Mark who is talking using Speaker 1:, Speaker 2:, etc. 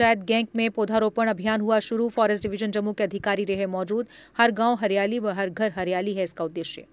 Speaker 1: panchayat gang में पौधारोपण अभियान हुआ शुरू फॉरेस्ट डिवीजन जम्मू के अधिकारी रहे मौजूद हर गांव हरियाली व हर घर हरियाली है इसका उद्देश्य